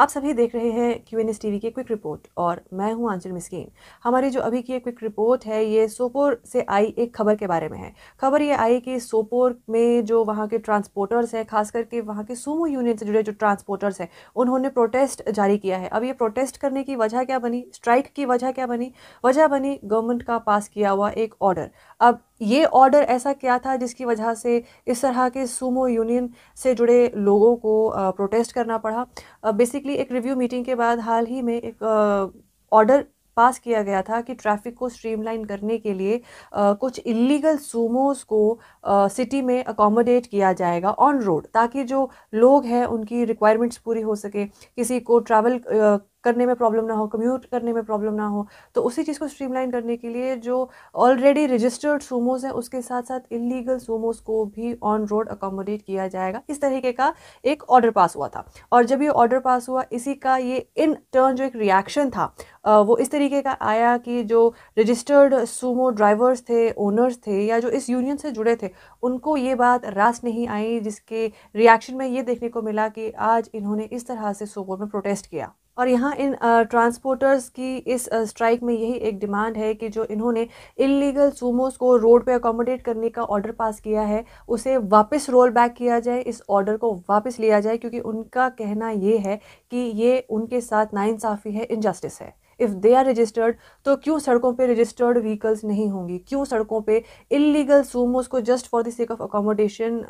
आप सभी देख रहे हैं Q N S T V की क्विक रिपोर्ट और मैं हूं आंचल मिस्किन हमारी जो अभी की क्विक रिपोर्ट है ये सोपोर से आई एक खबर के बारे में है खबर ये आई कि सोपोर में जो वहाँ के ट्रांसपोर्टर्स हैं खास करके वहाँ के सोमो यूनियन से जुड़े जो ट्रांसपोर्टर्स हैं उन्होंने प्रोटेस्ट जारी किया है अब ये प्रोटेस्ट करने की वजह क्या बनी स्ट्राइक की वजह क्या बनी वजह बनी गवर्नमेंट का पास किया हुआ एक ऑर्डर अब ये ऑर्डर ऐसा क्या था जिसकी वजह से इस तरह के सूमो यूनियन से जुड़े लोगों को प्रोटेस्ट करना पड़ा बेसिकली एक रिव्यू मीटिंग के बाद हाल ही में एक ऑर्डर पास किया गया था कि ट्रैफिक को स्ट्रीमलाइन करने के लिए आ, कुछ इलीगल सूमोस को आ, सिटी में अकोमोडेट किया जाएगा ऑन रोड ताकि जो लोग हैं उनकी रिक्वायरमेंट्स पूरी हो सके किसी को ट्रैवल करने में प्रॉब्लम ना हो कम्यूट करने में प्रॉब्लम ना हो तो उसी चीज़ को स्ट्रीमलाइन करने के लिए जो ऑलरेडी रजिस्टर्ड सोमोज हैं उसके साथ साथ इलीगल सोमोज को भी ऑन रोड अकोमोडेट किया जाएगा इस तरीके का एक ऑर्डर पास हुआ था और जब ये ऑर्डर पास हुआ इसी का ये इन टर्न जो एक रिएक्शन था वो इस तरीके का आया कि जो रजिस्टर्ड सूमो ड्राइवर्स थे ओनर्स थे या जो इस यूनियन से जुड़े थे उनको ये बात रास नहीं आई जिसके रिएक्शन में ये देखने को मिला कि आज इन्होंने इस तरह से सूमो में प्रोटेस्ट किया और यहाँ इन ट्रांसपोर्टर्स की इस स्ट्राइक में यही एक डिमांड है कि जो इन्होंने इलीगल सूमोस को रोड पे अकोमोडेट करने का ऑर्डर पास किया है उसे वापस रोल बैक किया जाए इस ऑर्डर को वापस लिया जाए क्योंकि उनका कहना ये है कि ये उनके साथ नाइंसाफ़ी है इनजस्टिस है इफ़ दे आर रजिस्टर्ड तो क्यों सड़कों पे रजिस्टर्ड व्हीकल्स नहीं होंगी क्यों सड़कों पे इलीगल सूमोस को just for the sake of accommodation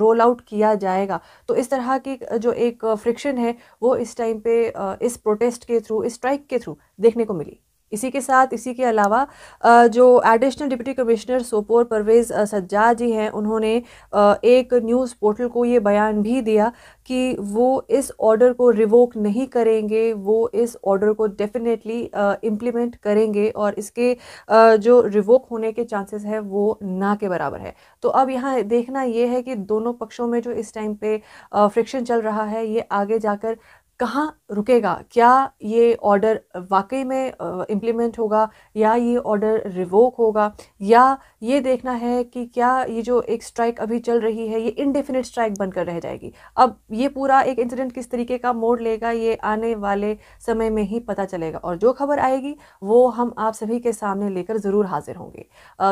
roll out किया जाएगा तो इस तरह की जो एक फ्रिक्शन है वो इस टाइम पे uh, इस प्रोटेस्ट के थ्रू इस स्ट्राइक के थ्रू देखने को मिली इसी के साथ इसी के अलावा जो additional deputy commissioner Sopore Parvez Sajja ji हैं उन्होंने एक न्यूज़ पोर्टल को ये बयान भी दिया कि वो इस ऑर्डर को रिवोक नहीं करेंगे वो इस ऑर्डर को डेफिनेटली इम्प्लीमेंट करेंगे और इसके जो रिवोक होने के चांसेस है वो ना के बराबर है तो अब यहाँ देखना ये है कि दोनों पक्षों में जो इस टाइम पे फ्रिक्शन चल रहा है ये आगे जाकर कहाँ रुकेगा क्या ये ऑर्डर वाकई में इम्प्लीमेंट होगा या ये ऑर्डर रिवोक होगा या ये देखना है कि क्या ये जो एक स्ट्राइक अभी चल रही है ये इनडेफिनेट स्ट्राइक बनकर रह जाएगी अब ये पूरा एक इंसिडेंट किस तरीके का मोड़ लेगा ये आने वाले समय में ही पता चलेगा और जो खबर आएगी वो हम आप सभी के सामने लेकर ज़रूर हाजिर होंगे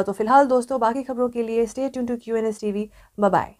तो फिलहाल दोस्तों बाकी खबरों के लिए stay tune to Q N S T V bye